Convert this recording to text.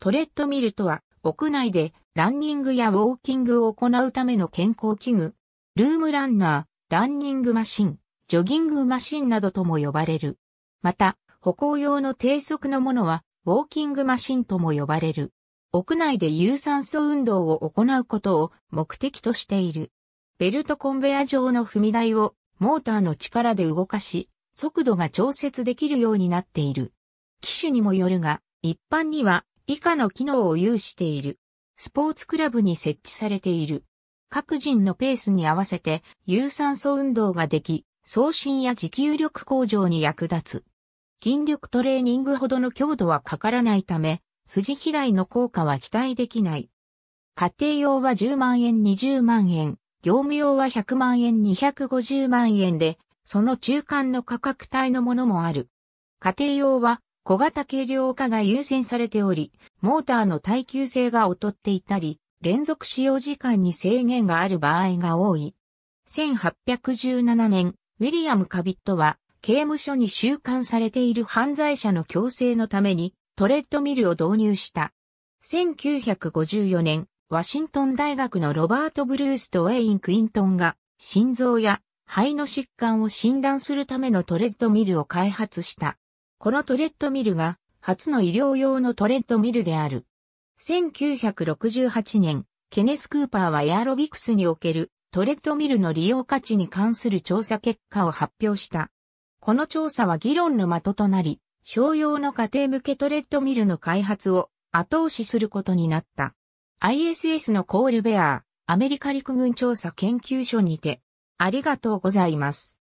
トレッドミルとは、屋内でランニングやウォーキングを行うための健康器具、ルームランナー、ランニングマシン、ジョギングマシンなどとも呼ばれる。また、歩行用の低速のものは、ウォーキングマシンとも呼ばれる。屋内で有酸素運動を行うことを目的としている。ベルトコンベア状の踏み台をモーターの力で動かし、速度が調節できるようになっている。機種にもよるが、一般には以下の機能を有している。スポーツクラブに設置されている。各人のペースに合わせて有酸素運動ができ、送信や持久力向上に役立つ。筋力トレーニングほどの強度はかからないため、筋肥大の効果は期待できない。家庭用は10万円20万円、業務用は100万円250万円で、その中間の価格帯のものもある。家庭用は小型軽量化が優先されており、モーターの耐久性が劣っていたり、連続使用時間に制限がある場合が多い。1817年、ウィリアム・カビットは、刑務所に収監されている犯罪者の強制のために、トレッドミルを導入した。1954年、ワシントン大学のロバート・ブルースとウェイン・クイントンが、心臓や肺の疾患を診断するためのトレッドミルを開発した。このトレッドミルが初の医療用のトレッドミルである。1968年、ケネス・クーパーはエアロビクスにおけるトレッドミルの利用価値に関する調査結果を発表した。この調査は議論の的となり、商用の家庭向けトレッドミルの開発を後押しすることになった。ISS のコールベア、アメリカ陸軍調査研究所にて、ありがとうございます。